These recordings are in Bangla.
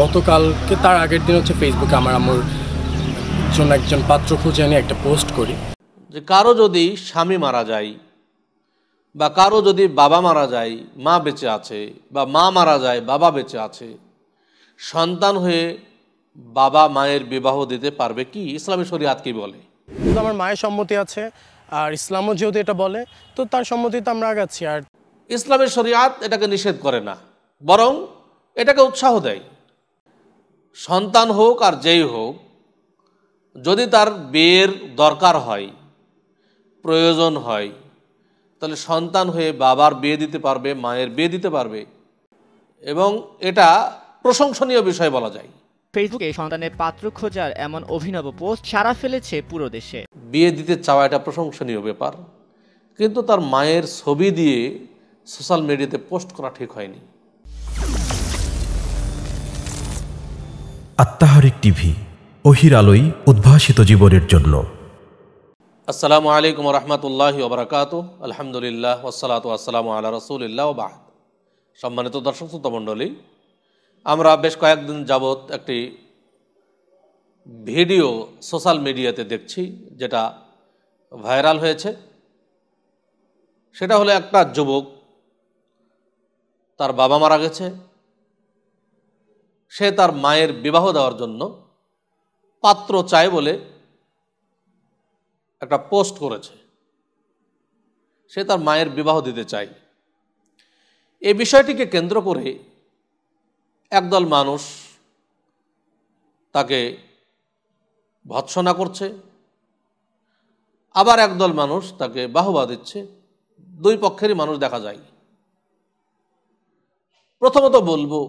গতকালকে তার আগের দিন হচ্ছে ফেসবুকে আমার আমার জন্য একজন পাত্র খুঁজে আমি একটা পোস্ট করি যে কারো যদি স্বামী মারা যায় বা কারো যদি বাবা মারা যায় মা বেঁচে আছে বা মা মারা যায় বাবা বেঁচে আছে সন্তান হয়ে বাবা মায়ের বিবাহ দিতে পারবে কি ইসলামী শরিয়াত কি বলে কিন্তু আমার মায়ের সম্মতি আছে আর ইসলামও যেহেতু এটা বলে তো তার সম্মতিতে আমরা আগাচ্ছি আর ইসলামের শরিয়াত এটাকে নিষেধ করে না বরং এটাকে উৎসাহ দেয় সন্তান হোক আর যেই হোক যদি তার বিয়ের দরকার হয় প্রয়োজন হয় তাহলে সন্তান হয়ে বাবার বিয়ে দিতে পারবে মায়ের বিয়ে দিতে পারবে এবং এটা প্রশংসনীয় বিষয় বলা যায় ফেসবুকে সন্তানের পাত্র খোঁজার এমন অভিনব পোস্ট সারা ফেলেছে পুরো দেশে বিয়ে দিতে চাওয়া এটা প্রশংসনীয় ব্যাপার কিন্তু তার মায়ের ছবি দিয়ে সোশ্যাল মিডিয়াতে পোস্ট করা ঠিক হয়নি আত্মাহারিক টিভি অহির আলোয় উদ্ভাসিত জীবনের জন্য আসসালামু আলাইকুম রহমতুল্লাহ ওবরাকাত আলহামদুলিল্লাহ ওসালাত আসসালাম আল্লাহ রসুলিল্লাহ বাহ সম্মানিত দর্শক শ্রোতমণ্ডলী আমরা বেশ কয়েকদিন যাবৎ একটি ভিডিও সোশ্যাল মিডিয়াতে দেখছি যেটা ভাইরাল হয়েছে সেটা হলো একটা যুবক তার বাবা মারা গেছে সে তার মায়ের বিবাহ দেওয়ার জন্য পাত্র চায় বলে একটা পোস্ট করেছে সে তার মায়ের বিবাহ দিতে চায় এই বিষয়টিকে কেন্দ্র করে একদল মানুষ তাকে ভৎসনা করছে আবার একদল মানুষ তাকে বাহবা দিচ্ছে দুই পক্ষেরই মানুষ দেখা যায় প্রথমত বলবো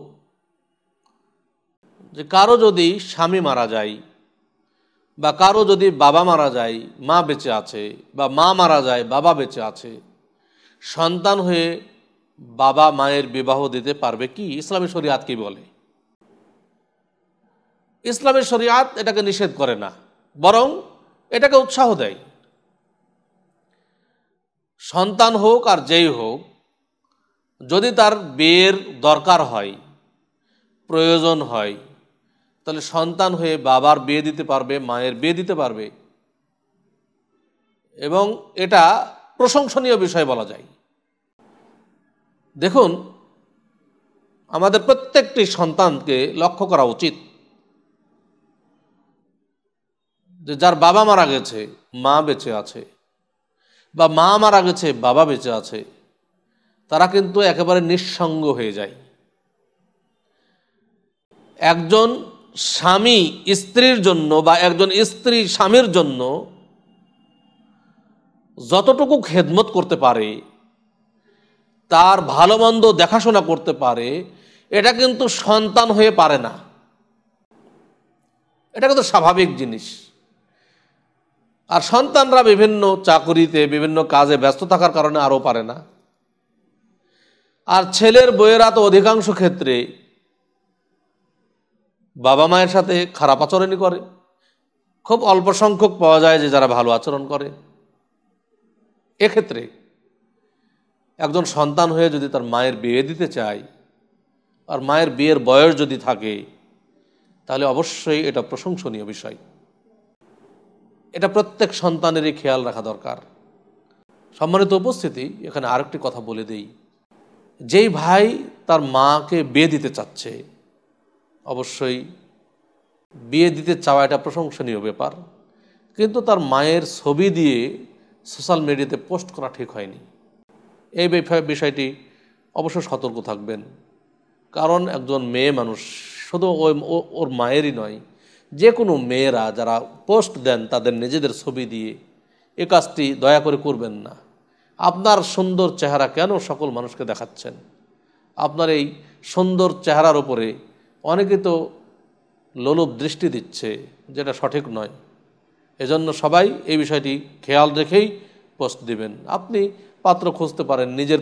যে কারো যদি স্বামী মারা যায় বা কারো যদি বাবা মারা যায় মা বেঁচে আছে বা মা মারা যায় বাবা বেঁচে আছে সন্তান হয়ে বাবা মায়ের বিবাহ দিতে পারবে কি ইসলামী শরিয়াত কি বলে ইসলামের শরিয়াত এটাকে নিষেধ করে না বরং এটাকে উৎসাহ দেয় সন্তান হোক আর যেই হোক যদি তার বিয়ের দরকার হয় প্রয়োজন হয় তাহলে সন্তান হয়ে বাবার বিয়ে দিতে পারবে মায়ের বিয়ে দিতে পারবে এবং এটা প্রশংসনীয় বিষয় বলা যায় দেখুন আমাদের প্রত্যেকটি সন্তানকে লক্ষ্য করা উচিত যে যার বাবা মারা গেছে মা বেঁচে আছে বা মা মারা গেছে বাবা বেঁচে আছে তারা কিন্তু একেবারে নিঃসঙ্গ হয়ে যায় একজন স্বামী স্ত্রীর জন্য বা একজন স্ত্রী স্বামীর জন্য যতটুকু খেদমত করতে পারে তার ভালো মন্দ দেখাশোনা করতে পারে এটা কিন্তু সন্তান হয়ে পারে না এটা কিন্তু স্বাভাবিক জিনিস আর সন্তানরা বিভিন্ন চাকরিতে বিভিন্ন কাজে ব্যস্ত থাকার কারণে আরও পারে না আর ছেলের বইয়েরা তো অধিকাংশ ক্ষেত্রে বাবা মায়ের সাথে খারাপ আচরণই করে খুব অল্প সংখ্যক পাওয়া যায় যে যারা ভালো আচরণ করে এক্ষেত্রে একজন সন্তান হয়ে যদি তার মায়ের বিয়ে দিতে চায় আর মায়ের বিয়ের বয়স যদি থাকে তাহলে অবশ্যই এটা প্রশংসনীয় বিষয় এটা প্রত্যেক সন্তানেরই খেয়াল রাখা দরকার সম্মানিত উপস্থিতি এখানে আরেকটি কথা বলে দেই যেই ভাই তার মাকে বিয়ে দিতে চাচ্ছে অবশ্যই বিয়ে দিতে চাওয়া এটা প্রশংসনীয় ব্যাপার কিন্তু তার মায়ের ছবি দিয়ে সোশ্যাল মিডিয়াতে পোস্ট করা ঠিক হয়নি এই বিষয়টি অবশ্যই সতর্ক থাকবেন কারণ একজন মেয়ে মানুষ শুধু ওই ওর মায়েরই নয় যে কোনো মেয়েরা যারা পোস্ট দেন তাদের নিজেদের ছবি দিয়ে এ কাজটি দয়া করে করবেন না আপনার সুন্দর চেহারা কেন সকল মানুষকে দেখাচ্ছেন আপনার এই সুন্দর চেহারার উপরে অনেকে তো লোলুপ দৃষ্টি দিচ্ছে যেটা সঠিক নয় এজন্য সবাই এই বিষয়টি খেয়াল রেখেই পোস্ট দিবেন আপনি পাত্র খুঁজতে পারেন নিজের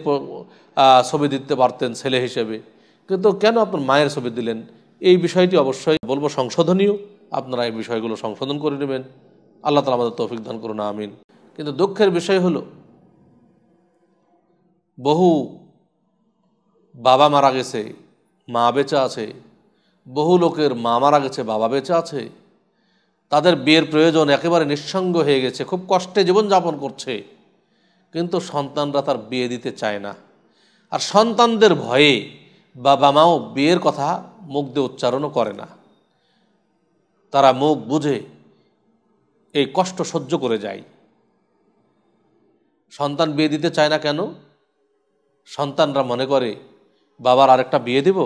ছবি দিতে পারতেন ছেলে হিসেবে কিন্তু কেন আপনার মায়ের ছবি দিলেন এই বিষয়টি অবশ্যই বলবো সংশোধনীয় আপনারা এই বিষয়গুলো সংশোধন করে নেবেন আল্লাহ তালা আমাদের তৌফিক দান করুন আমিন কিন্তু দুঃখের বিষয় হলো বহু বাবা মারা গেছে মা বেচা আছে বহু লোকের মা মারা গেছে বাবা বেঁচে আছে তাদের বিয়ের প্রয়োজন একেবারে নিঃসঙ্গ হয়ে গেছে খুব কষ্টে জীবনযাপন করছে কিন্তু সন্তানরা তার বিয়ে দিতে চায় না আর সন্তানদের ভয়ে বাবা মাও বিয়ের কথা মুখ দিয়ে উচ্চারণও করে না তারা মুখ বুঝে এই কষ্ট সহ্য করে যায় সন্তান বিয়ে দিতে চায় না কেন সন্তানরা মনে করে বাবার আরেকটা বিয়ে দেবো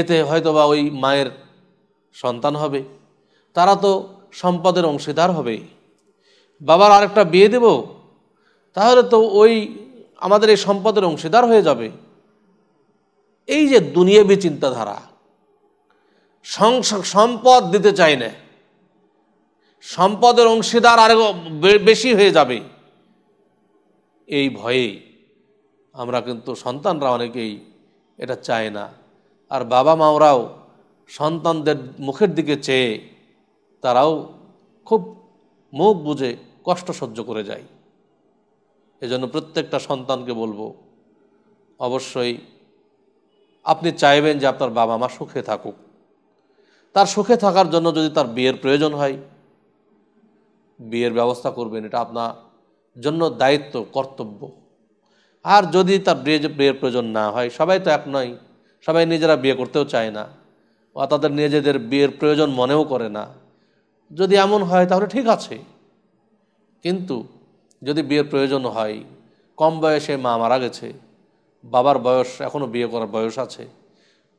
এতে হয়তোবা ওই মায়ের সন্তান হবে তারা তো সম্পদের অংশীদার হবে বাবার আরেকটা বিয়ে দেব তাহলে তো ওই আমাদের এই সম্পদের অংশীদার হয়ে যাবে এই যে দুনিয়াবি চিন্তাধারা সম্পদ দিতে চাই না সম্পদের অংশীদার আরেক বেশি হয়ে যাবে এই ভয়ে আমরা কিন্তু সন্তানরা অনেকেই এটা চায় না আর বাবা মাওরাও সন্তানদের মুখের দিকে চেয়ে তারাও খুব মুখ বুঝে কষ্ট সহ্য করে যায় এজন্য প্রত্যেকটা সন্তানকে বলবো অবশ্যই আপনি চাইবেন যে আপনার বাবা মা সুখে থাকুক তার সুখে থাকার জন্য যদি তার বিয়ের প্রয়োজন হয় বিয়ের ব্যবস্থা করবেন এটা আপনার জন্য দায়িত্ব কর্তব্য আর যদি তার বিয়ের প্রয়োজন না হয় সবাই তো এক নয় সবাই নিজেরা বিয়ে করতেও চায় না বা তাদের নিজেদের বিয়ের প্রয়োজন মনেও করে না যদি এমন হয় তাহলে ঠিক আছে কিন্তু যদি বিয়ের প্রয়োজন হয় কম বয়সে মা মারা গেছে বাবার বয়স এখনও বিয়ে করার বয়স আছে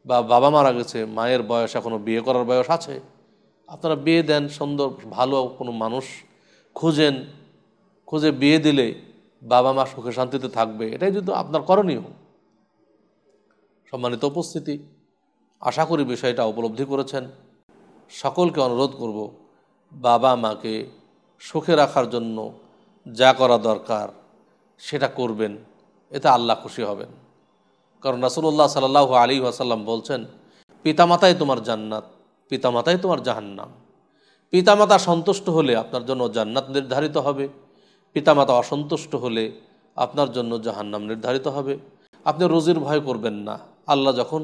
বা বাবা মারা গেছে মায়ের বয়স এখনও বিয়ে করার বয়স আছে আপনারা বিয়ে দেন সুন্দর ভালো কোনো মানুষ খুঁজেন খুঁজে বিয়ে দিলে বাবা মা সুখে শান্তিতে থাকবে এটাই যদি আপনার করণীয় সম্মানিত উপস্থিতি আশা করি বিষয়টা উপলব্ধি করেছেন সকলকে অনুরোধ করব বাবা মাকে সুখে রাখার জন্য যা করা দরকার সেটা করবেন এতে আল্লাহ খুশি হবেন কারণ রাসুল্লাহ সাল্লাহ আলী আসাল্লাম বলছেন পিতামাতাই তোমার জান্নাত পিতামাতাই তোমার জাহান্নাম পিতামাতা সন্তুষ্ট হলে আপনার জন্য জান্নাত নির্ধারিত হবে পিতামাতা অসন্তুষ্ট হলে আপনার জন্য জাহান্নাম নির্ধারিত হবে আপনি রোজির ভয় করবেন না আল্লাহ যখন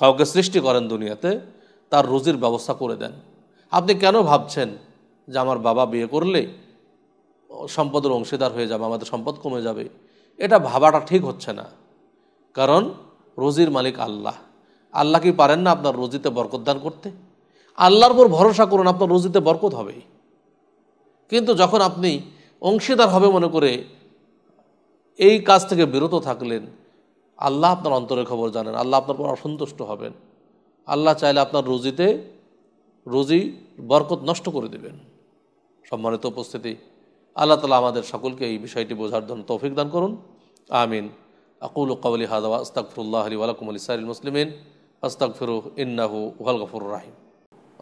কাউকে সৃষ্টি করেন দুনিয়াতে তার রুজির ব্যবস্থা করে দেন আপনি কেন ভাবছেন যে আমার বাবা বিয়ে করলে সম্পদের অংশীদার হয়ে যাবে আমাদের সম্পদ কমে যাবে এটা ভাবাটা ঠিক হচ্ছে না কারণ রুজির মালিক আল্লাহ আল্লাহ কি পারেন না আপনার রুজিতে বরকতদান করতে আল্লাহর উপর ভরসা করুন আপনার রুজিতে বরকত হবে কিন্তু যখন আপনি অংশীদার হবে মনে করে এই কাজ থেকে বিরত থাকলেন আল্লাহ আপনার অন্তরের খবর জানেন আল্লাহ আপনার পর অসন্তুষ্ট হবেন আল্লাহ চাইলে আপনার রুজিতে রুজি বরকত নষ্ট করে দেবেন সম্মানিত উপস্থিতি আল্লাহ তালা আমাদের সকলকে এই বিষয়টি বোঝার জন্য তৌফিক দান করুন আমিন আকুল কাবলি হাদা আস্তাকফরুল্লাহ আলী ওয়ালাকুম আলী সাইল মুসলিমিন আস্তাকফিরু ইন্নাহু ওয়াল গফুর রাহিম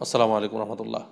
আসসালামু আলাইকুম রহমতুল্লাহ